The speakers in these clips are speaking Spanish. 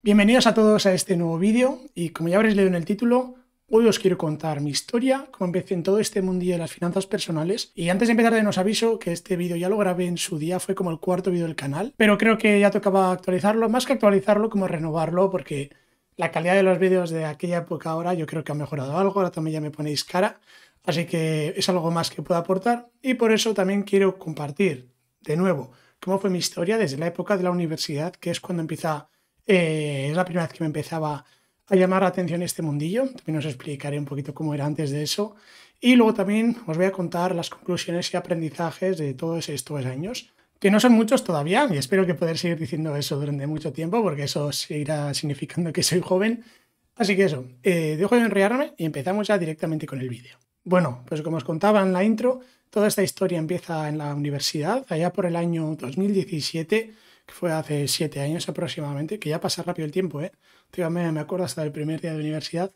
Bienvenidos a todos a este nuevo vídeo y como ya habréis leído en el título, hoy os quiero contar mi historia, cómo empecé en todo este mundillo de las finanzas personales y antes de empezar os aviso que este vídeo ya lo grabé en su día, fue como el cuarto vídeo del canal, pero creo que ya tocaba actualizarlo, más que actualizarlo como renovarlo porque la calidad de los vídeos de aquella época ahora yo creo que ha mejorado algo, ahora también ya me ponéis cara, así que es algo más que puedo aportar y por eso también quiero compartir de nuevo cómo fue mi historia desde la época de la universidad, que es cuando empieza eh, es la primera vez que me empezaba a llamar la atención este mundillo. También os explicaré un poquito cómo era antes de eso. Y luego también os voy a contar las conclusiones y aprendizajes de todos estos años, que no son muchos todavía, y espero que poder seguir diciendo eso durante mucho tiempo, porque eso seguirá significando que soy joven. Así que eso, eh, dejo de enrearme y empezamos ya directamente con el vídeo. Bueno, pues como os contaba en la intro, toda esta historia empieza en la universidad, allá por el año 2017, que fue hace siete años aproximadamente, que ya pasa rápido el tiempo, ¿eh? me acuerdo hasta el primer día de universidad.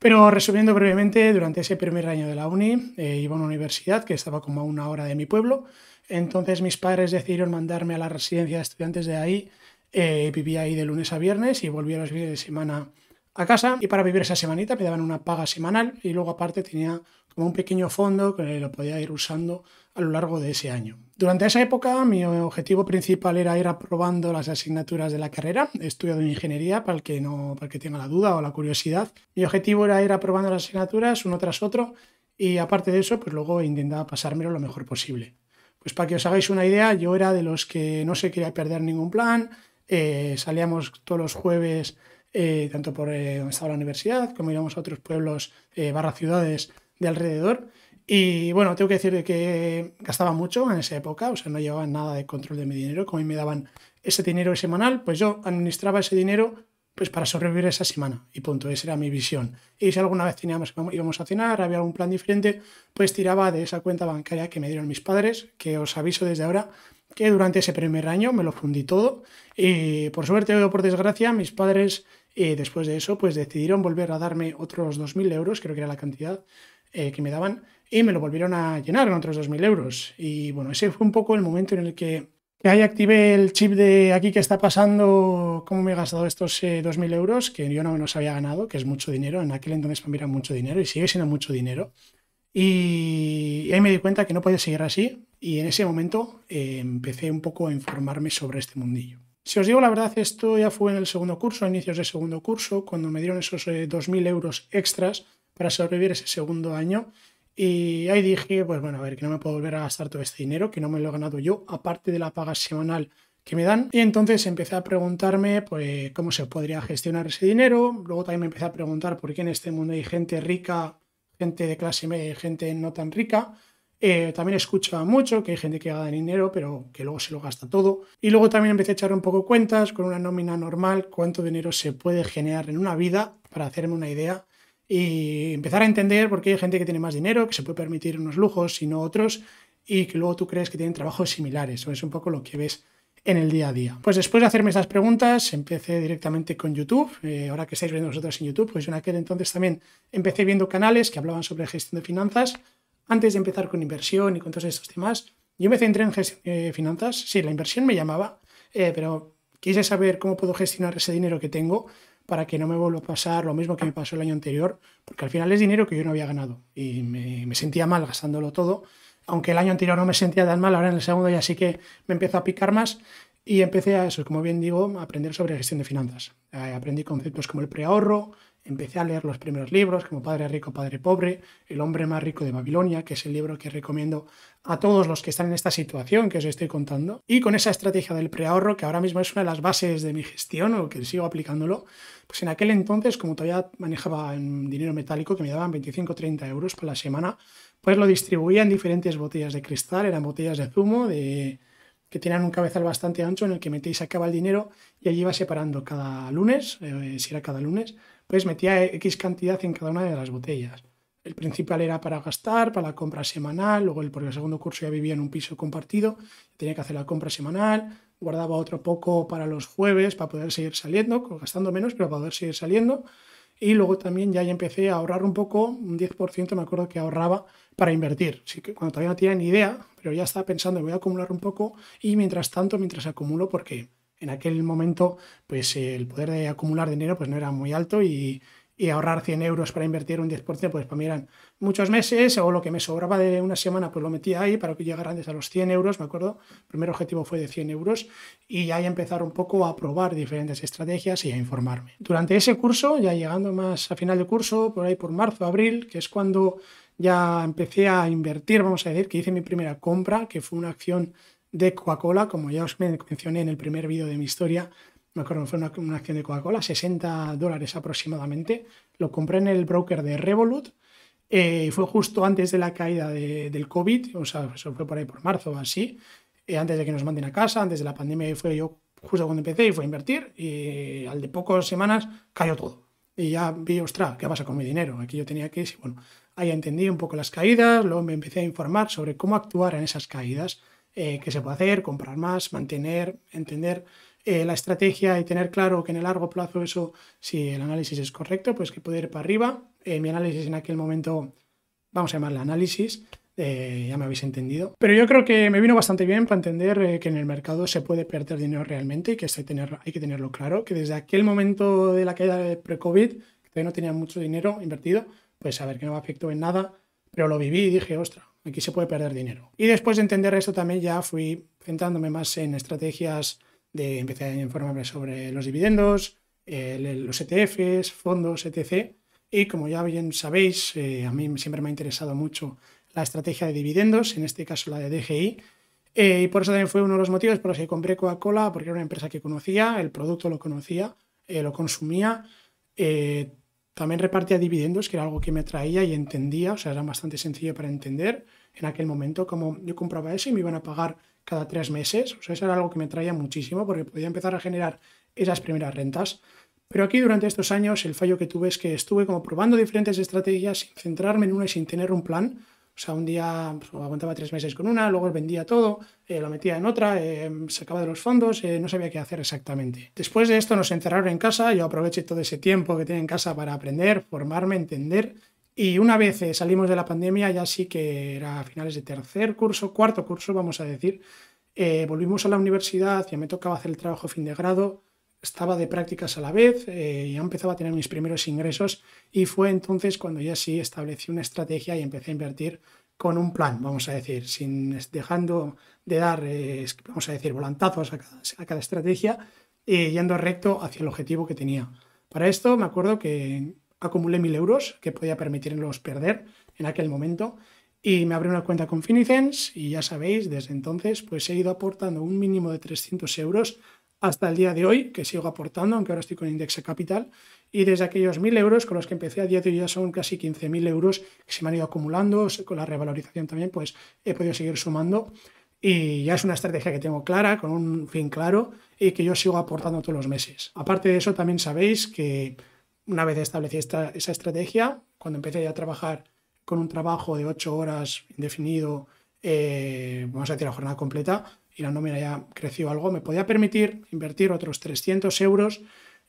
Pero resumiendo brevemente, durante ese primer año de la uni eh, iba a una universidad que estaba como a una hora de mi pueblo. Entonces mis padres decidieron mandarme a la residencia de estudiantes de ahí. Eh, vivía ahí de lunes a viernes y volvía los fines de semana a casa. Y para vivir esa semanita me daban una paga semanal y luego aparte tenía como un pequeño fondo que lo podía ir usando a lo largo de ese año. Durante esa época mi objetivo principal era ir aprobando las asignaturas de la carrera. He estudiado ingeniería para el que, no, para que tenga la duda o la curiosidad. Mi objetivo era ir aprobando las asignaturas uno tras otro y aparte de eso, pues luego intentaba pasármelo lo mejor posible. Pues para que os hagáis una idea, yo era de los que no se quería perder ningún plan. Eh, salíamos todos los jueves, eh, tanto por eh, donde estaba la universidad como íbamos a otros pueblos barra ciudades de alrededor. Y bueno, tengo que decir que gastaba mucho en esa época, o sea, no llevaba nada de control de mi dinero. Como me daban ese dinero semanal, pues yo administraba ese dinero pues para sobrevivir esa semana y punto, esa era mi visión. Y si alguna vez teníamos, íbamos a cenar, había algún plan diferente, pues tiraba de esa cuenta bancaria que me dieron mis padres, que os aviso desde ahora que durante ese primer año me lo fundí todo y por suerte o por desgracia mis padres eh, después de eso pues decidieron volver a darme otros 2.000 euros, creo que era la cantidad, eh, que me daban y me lo volvieron a llenar con otros 2.000 euros. Y bueno, ese fue un poco el momento en el que, que ahí activé el chip de aquí que está pasando, cómo me he gastado estos 2.000 eh, euros, que yo no me los había ganado, que es mucho dinero. En aquel entonces me era mucho dinero y sigue siendo mucho dinero. Y ahí me di cuenta que no podía seguir así y en ese momento eh, empecé un poco a informarme sobre este mundillo. Si os digo la verdad, esto ya fue en el segundo curso, a inicios del segundo curso, cuando me dieron esos dos 2.000 euros extras para sobrevivir ese segundo año. Y ahí dije, pues bueno, a ver, que no me puedo volver a gastar todo este dinero, que no me lo he ganado yo, aparte de la paga semanal que me dan. Y entonces empecé a preguntarme pues, cómo se podría gestionar ese dinero. Luego también me empecé a preguntar por qué en este mundo hay gente rica, gente de clase media y gente no tan rica. Eh, también escuchaba mucho que hay gente que gana dinero, pero que luego se lo gasta todo. Y luego también empecé a echar un poco cuentas con una nómina normal, cuánto dinero se puede generar en una vida, para hacerme una idea y empezar a entender por qué hay gente que tiene más dinero, que se puede permitir unos lujos y no otros, y que luego tú crees que tienen trabajos similares, o es un poco lo que ves en el día a día. Pues después de hacerme esas preguntas, empecé directamente con YouTube. Eh, ahora que estáis viendo vosotros en YouTube, pues en aquel entonces también empecé viendo canales que hablaban sobre gestión de finanzas. Antes de empezar con inversión y con todos estos temas, yo me centré en eh, finanzas. Sí, la inversión me llamaba, eh, pero quise saber cómo puedo gestionar ese dinero que tengo para que no me vuelva a pasar lo mismo que me pasó el año anterior, porque al final es dinero que yo no había ganado y me, sentía mal gastándolo todo aunque el año anterior no me sentía tan mal, ahora en el segundo ya sí que me empiezo a picar más y empecé a eso, como bien digo, a aprender sobre gestión de finanzas. Eh, aprendí conceptos como el preahorro, empecé a leer los primeros libros como Padre Rico, Padre Pobre, El hombre más rico de Babilonia, que es el libro que recomiendo a todos los que están en esta situación que os estoy contando. Y con esa estrategia del preahorro, que ahora mismo es una de las bases de mi gestión o que sigo aplicándolo, pues en aquel entonces, como todavía manejaba en dinero metálico, que me daban 25-30 euros por la semana, pues lo distribuía en diferentes botellas de cristal, eran botellas de zumo, de que tenían un cabezal bastante ancho en el que metéis y sacaba el dinero y allí iba separando cada lunes, eh, si era cada lunes, pues metía X cantidad en cada una de las botellas. El principal era para gastar, para la compra semanal, luego el, porque el segundo curso ya vivía en un piso compartido, tenía que hacer la compra semanal, guardaba otro poco para los jueves para poder seguir saliendo, gastando menos, pero para poder seguir saliendo. Y luego también ya, empecé a ahorrar un poco, un 10% me acuerdo que ahorraba para invertir. Así que cuando todavía no tenía ni idea, pero ya estaba pensando, voy a acumular un poco y mientras tanto, mientras acumulo, porque en aquel momento pues el poder de acumular dinero pues no era muy alto y, y ahorrar 100 euros para invertir un 10%, pues para mí eran muchos meses o lo que me sobraba de una semana, pues lo metía ahí para que llegaran desde los 100 euros, me acuerdo. El primer objetivo fue de 100 euros y ahí empezar un poco a probar diferentes estrategias y a informarme. Durante ese curso, ya llegando más a final de curso, por ahí por marzo, abril, que es cuando ya empecé a invertir, vamos a decir, que hice mi primera compra, que fue una acción de Coca-Cola, como ya os mencioné en el primer vídeo de mi historia, me acuerdo, fue una, acción de Coca-Cola, 60 dólares aproximadamente. Lo compré en el broker de Revolut. Eh, fue justo antes de la caída del COVID, o sea, eso fue por ahí por marzo o así, eh, antes de que nos manden a casa, antes de la pandemia, fue yo justo cuando empecé y fue a invertir y al de pocas semanas cayó todo. Y ya vi, ostras, ¿qué pasa con mi dinero? Aquí yo tenía que, bueno, ahí entendido un poco las caídas, luego me empecé a informar sobre cómo actuar en esas caídas, eh, qué se puede hacer, comprar más, mantener, entender eh, la estrategia y tener claro que en el largo plazo eso, si el análisis es correcto, pues que puede ir para arriba. Eh, mi análisis en aquel momento, vamos a llamarle análisis, eh, ya me habéis entendido. Pero yo creo que me vino bastante bien para entender que en el mercado se puede perder dinero realmente y que hay, que tenerlo claro, que desde aquel momento de la caída de pre-COVID, que no tenía mucho dinero invertido, pues a ver que no me afectó en nada, pero lo viví y dije, ostra, aquí se puede perder dinero. Y después de entender eso también ya fui centrándome más en estrategias de, empecé a informarme sobre los dividendos, eh, los ETFs, fondos, etc. Y como ya bien sabéis, eh, a mí siempre me ha interesado mucho la estrategia de dividendos, en este caso la de DGI. Eh, y por eso también fue uno de los motivos por los que compré Coca-Cola, porque era una empresa que conocía, el producto lo conocía, lo consumía. también repartía dividendos, que era algo que me traía y entendía, o sea, era bastante sencillo para entender en aquel momento, cómo yo compraba eso y me iban a pagar cada tres meses. O sea, eso era algo que me traía muchísimo porque podía empezar a generar esas primeras rentas. Pero aquí durante estos años el fallo que tuve es que estuve como probando diferentes estrategias sin centrarme en una y sin tener un plan. O sea, un día pues, aguantaba tres meses con una, luego vendía todo, eh, lo metía en otra, eh, sacaba de los fondos, eh, no sabía qué hacer exactamente. Después de esto nos encerraron en casa, yo aproveché todo ese tiempo que tenía en casa para aprender, formarme, entender y una vez eh, salimos de la pandemia, ya sí que era a finales de tercer curso, cuarto curso, vamos a decir, eh, volvimos a la universidad, ya me tocaba hacer el trabajo fin de grado, estaba de prácticas a la vez, eh, ya empezaba a tener mis primeros ingresos y fue entonces cuando ya sí establecí una estrategia y empecé a invertir con un plan, vamos a decir, sin dejando de dar, vamos a decir, volantazos a cada, a cada estrategia y yendo recto hacia el objetivo que tenía. Para esto me acuerdo que acumulé mil euros que podía permitirnos perder en aquel momento y me abrí una cuenta con Finicense y ya sabéis, desde entonces pues he ido aportando un mínimo de 300 euros hasta el día de hoy, que sigo aportando, aunque ahora estoy con Indexa Capital, y desde aquellos 1.000 euros con los que empecé a día de hoy ya son casi 15.000 euros que se me han ido acumulando, con la revalorización también pues he podido seguir sumando y ya es una estrategia que tengo clara, con un fin claro y que yo sigo aportando todos los meses. Aparte de eso también sabéis que una vez establecí esta, esa estrategia, cuando empecé ya a trabajar con un trabajo de 8 horas indefinido, eh, vamos a decir, la jornada completa, y la nómina ya creció algo, me podía permitir invertir otros 300 euros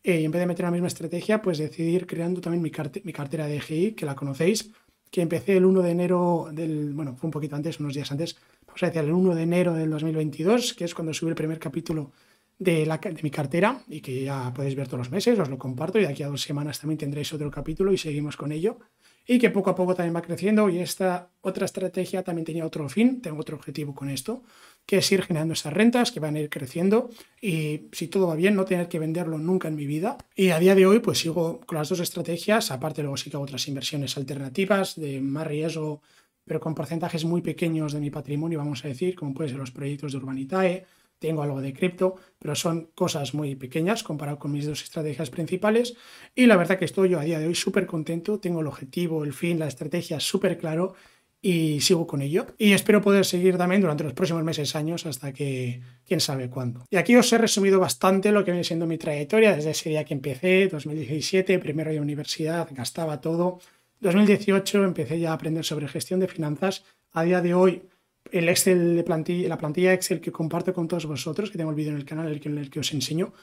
eh, y en vez de meter la misma estrategia, pues decidir creando también mi, mi cartera de EGI, que la conocéis, que empecé el 1 de enero del, bueno, fue un poquito antes, unos días antes, vamos a decir, el 1 de enero del 2022, que es cuando subí el primer capítulo de, mi cartera y que ya podéis ver todos los meses, os lo comparto y de aquí a dos semanas también tendréis otro capítulo y seguimos con ello y que poco a poco también va creciendo y esta otra estrategia también tenía otro fin, tengo otro objetivo con esto, que es ir generando esas rentas que van a ir creciendo y si todo va bien no tener que venderlo nunca en mi vida y a día de hoy pues sigo con las dos estrategias, aparte luego sí que hago otras inversiones alternativas de más riesgo pero con porcentajes muy pequeños de mi patrimonio vamos a decir, como pueden ser los proyectos de Urbanitae, tengo algo de cripto, pero son cosas muy pequeñas comparado con mis dos estrategias principales. Y la verdad que estoy yo a día de hoy súper contento, tengo el objetivo, el fin, la estrategia súper claro y sigo con ello. Y espero poder seguir también durante los próximos meses, años, hasta que quién sabe cuándo. Y aquí os he resumido bastante lo que viene siendo mi trayectoria desde ese día que empecé, 2017, primero de universidad, gastaba todo. 2018 empecé ya a aprender sobre gestión de finanzas. A día de hoy Excel de plantilla, la plantilla Excel que comparto con todos vosotros, que tengo el vídeo en el canal el en el que os enseño,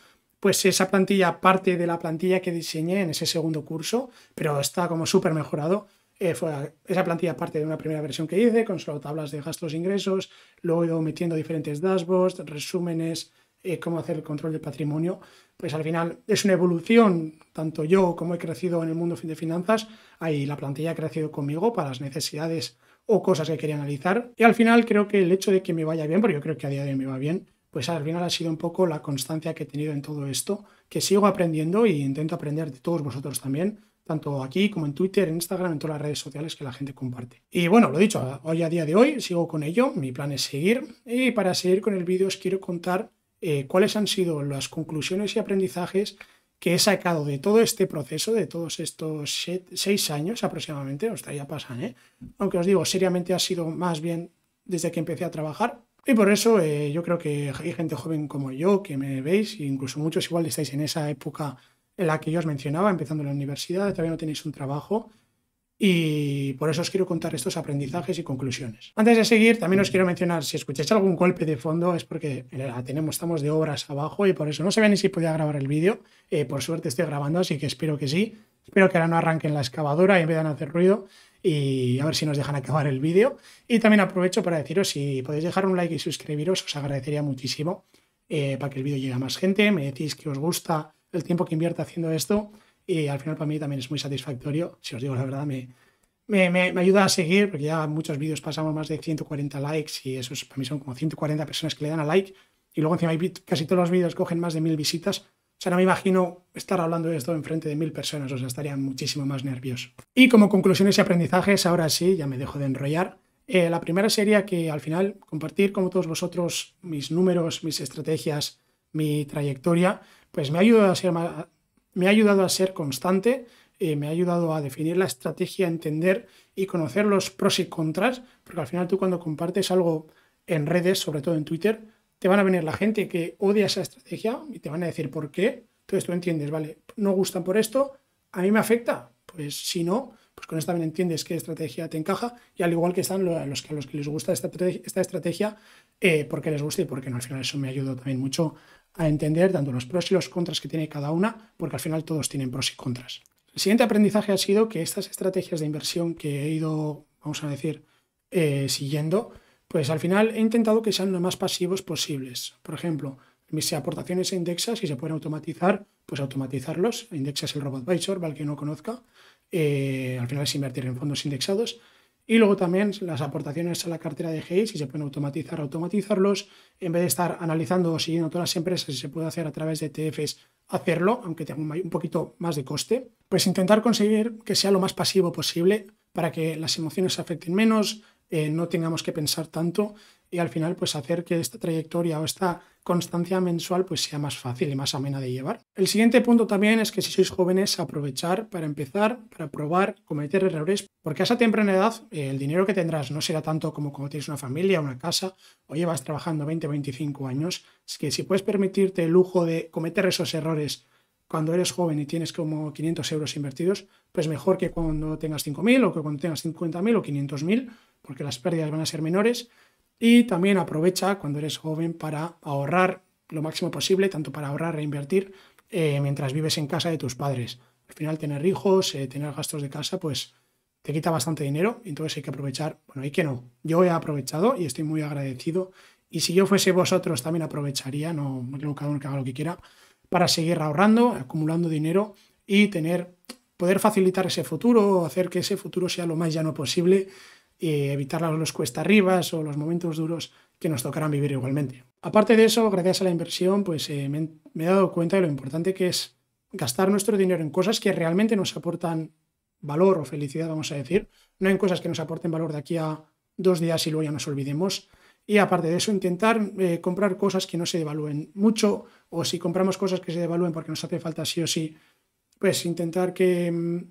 pues esa plantilla parte de la plantilla que diseñé en ese segundo curso, pero está como súper mejorado. Eh, fue esa plantilla parte de una primera versión que hice, con solo tablas de gastos e ingresos, luego he ido metiendo diferentes dashboards, resúmenes, eh, cómo hacer el control del patrimonio. Pues al final es una evolución, tanto yo como he crecido en el mundo de finanzas, ahí la plantilla ha crecido conmigo para las necesidades o cosas que quería analizar. Y al final creo que el hecho de que me vaya bien, porque yo creo que a día de hoy me va bien, pues al final ha sido un poco la constancia que he tenido en todo esto, que sigo aprendiendo y intento aprender de todos vosotros también, tanto aquí como en Twitter, en Instagram, en todas las redes sociales que la gente comparte. Y bueno, lo dicho, hoy a día de hoy sigo con ello, mi plan es seguir y para seguir con el vídeo os quiero contar eh, cuáles han sido las conclusiones y aprendizajes que he sacado de todo este proceso, de todos estos seis años aproximadamente, hasta ya pasan, ¿eh? aunque os digo, seriamente ha sido más bien desde que empecé a trabajar. Y por eso eh, yo creo que hay gente joven como yo que me veis, e incluso muchos igual estáis en esa época en la que yo os mencionaba, empezando la universidad, todavía no tenéis un trabajo y por eso os quiero contar estos aprendizajes y conclusiones. Antes de seguir, también os quiero mencionar, si escucháis algún golpe de fondo es porque la tenemos, estamos de obras abajo y por eso no ve ni si podía grabar el vídeo. Eh, por suerte estoy grabando, así que espero que sí. Espero que ahora no arranquen la excavadora y empiezan a hacer ruido y a ver si nos dejan acabar el vídeo. Y también aprovecho para deciros si podéis dejar un like y suscribiros, os agradecería muchísimo eh, para que el vídeo llegue a más gente. Me decís que os gusta el tiempo que invierto haciendo esto y al final para mí también es muy satisfactorio, si os digo la verdad, me, me, ayuda a seguir, porque ya muchos vídeos pasamos más de 140 likes y eso para mí son como 140 personas que le dan a like. Y luego encima casi todos los vídeos cogen más de mil visitas. O sea, no me imagino estar hablando de esto enfrente de mil personas, o sea, estaría muchísimo más nervioso. Y como conclusiones y aprendizajes, ahora sí, ya me dejo de enrollar. Eh, la primera sería que al final compartir como todos vosotros mis números, mis estrategias, mi trayectoria, pues me ayuda a ser más, me ha ayudado a ser constante, eh, me ha ayudado a definir la estrategia, a entender y conocer los pros y contras, porque al final tú cuando compartes algo en redes, sobre todo en Twitter, te van a venir la gente que odia esa estrategia y te van a decir por qué. Entonces tú entiendes, vale, no gustan por esto, a mí me afecta, pues si no, pues con esta bien entiendes qué estrategia te encaja y al igual que están los que, a los que les gusta esta, estrategia, eh, porque les gusta y porque no. Al final eso me ayudó también mucho a entender tanto los pros y los contras que tiene cada una, porque al final todos tienen pros y contras. El siguiente aprendizaje ha sido que estas estrategias de inversión que he ido, vamos a decir, eh, siguiendo, pues al final he intentado que sean lo más pasivos posibles. Por ejemplo, mis aportaciones e indexas, si se pueden automatizar, pues automatizarlos. Indexa es el robot para el que no conozca. Eh, al final es invertir en fondos indexados. Y luego también las aportaciones a la cartera de GI, si se pueden automatizar, automatizarlos. En vez de estar analizando o siguiendo todas las empresas, si se puede hacer a través de ETFs, hacerlo, aunque tenga un poquito más de coste. Pues intentar conseguir que sea lo más pasivo posible para que las emociones afecten menos, eh, no tengamos que pensar tanto y al final pues hacer que esta trayectoria o esta constancia mensual pues sea más fácil y más amena de llevar. El siguiente punto también es que si sois jóvenes aprovechar para empezar, para probar, cometer errores, porque a esa temprana edad eh, el dinero que tendrás no será tanto como cuando tienes una familia, una casa o llevas trabajando 20, 25 años, es que si puedes permitirte el lujo de cometer esos errores cuando eres joven y tienes como 500 euros invertidos, pues mejor que cuando tengas 5.000 o que cuando tengas 50.000 o 500.000, porque las pérdidas van a ser menores y también aprovecha cuando eres joven para ahorrar lo máximo posible, tanto para ahorrar e invertir, eh, mientras vives en casa de tus padres. Al final tener hijos, eh, tener gastos de casa, pues te quita bastante dinero, entonces hay que aprovechar, bueno, hay que no. Yo he aprovechado y estoy muy agradecido. Y si yo fuese vosotros también aprovecharía, no, me cada uno que haga lo que quiera, para seguir ahorrando, acumulando dinero y tener, poder facilitar ese futuro, hacer que ese futuro sea lo más llano posible evitar los cuesta arriba o los momentos duros que nos tocarán vivir igualmente. Aparte de eso, gracias a la inversión, pues eh, me, he dado cuenta de lo importante que es gastar nuestro dinero en cosas que realmente nos aportan valor o felicidad, vamos a decir, no en cosas que nos aporten valor de aquí a dos días y luego ya nos olvidemos. Y aparte de eso, intentar eh, comprar cosas que no se devalúen mucho o si compramos cosas que se devalúen porque nos hace falta sí o sí, pues intentar que mm,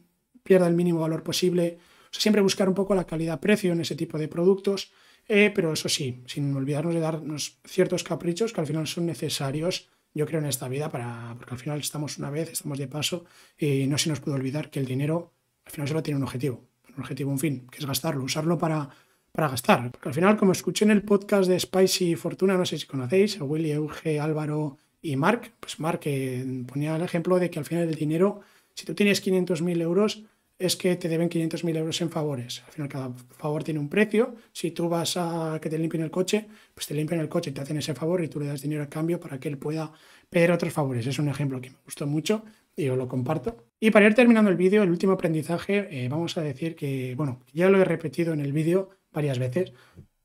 pierda el mínimo valor posible siempre buscar un poco la calidad-precio en ese tipo de productos, eh, pero eso sí, sin olvidarnos de darnos ciertos caprichos que al final son necesarios, yo creo, en esta vida, para, porque al final estamos una vez, estamos de paso, y no se nos puede olvidar que el dinero al final solo tiene un objetivo, un objetivo, un fin, que es gastarlo, usarlo para, para gastar. Porque al final, como escuché en el podcast de Spicy Fortuna, no sé si conocéis, a Willy, Euge, Álvaro y Mark, pues Mark eh, ponía el ejemplo de que al final el dinero, si tú tienes 500.000 euros, es que te deben 500.000 euros en favores. Al final cada favor tiene un precio. Si tú vas a que te limpien el coche, pues te limpian el coche, te hacen ese favor y tú le das dinero a cambio para que él pueda pedir otros favores. Es un ejemplo que me gustó mucho y os lo comparto. Y para ir terminando el vídeo, el último aprendizaje, eh, vamos a decir que, bueno, ya lo he repetido en el vídeo varias veces,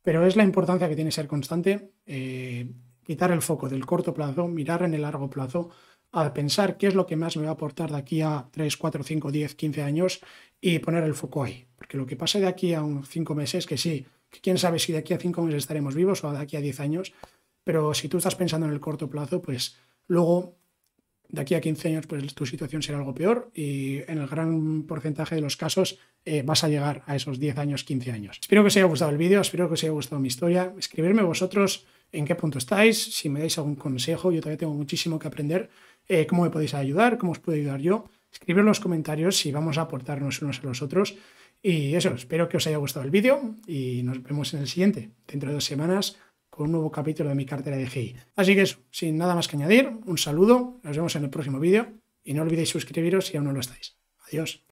pero es la importancia que tiene ser constante, eh, quitar el foco del corto plazo, mirar en el largo plazo, a pensar qué es lo que más me va a aportar de aquí a 3, 4, 5, 10, 15 años y poner el foco ahí. Porque lo que pasa de aquí a unos 5 meses, que sí, quién sabe si de aquí a 5 meses estaremos vivos o de aquí a 10 años, pero si tú estás pensando en el corto plazo, pues luego de aquí a 15 años pues tu situación será algo peor y en el gran porcentaje de los casos eh, vas a llegar a esos 10 años, 15 años. Espero que os haya gustado el vídeo, espero que os haya gustado mi historia. Escribirme vosotros en qué punto estáis, si me dais algún consejo, yo todavía tengo muchísimo que aprender eh, cómo me podéis ayudar, cómo os puedo ayudar yo. escribir en los comentarios si vamos a aportarnos unos a los otros. Y eso, espero que os haya gustado el vídeo y nos vemos en el siguiente, dentro de dos semanas, con un nuevo capítulo de mi cartera de GI. Así que eso, sin nada más que añadir, un saludo, nos vemos en el próximo vídeo y no olvidéis suscribiros si aún no lo estáis. Adiós.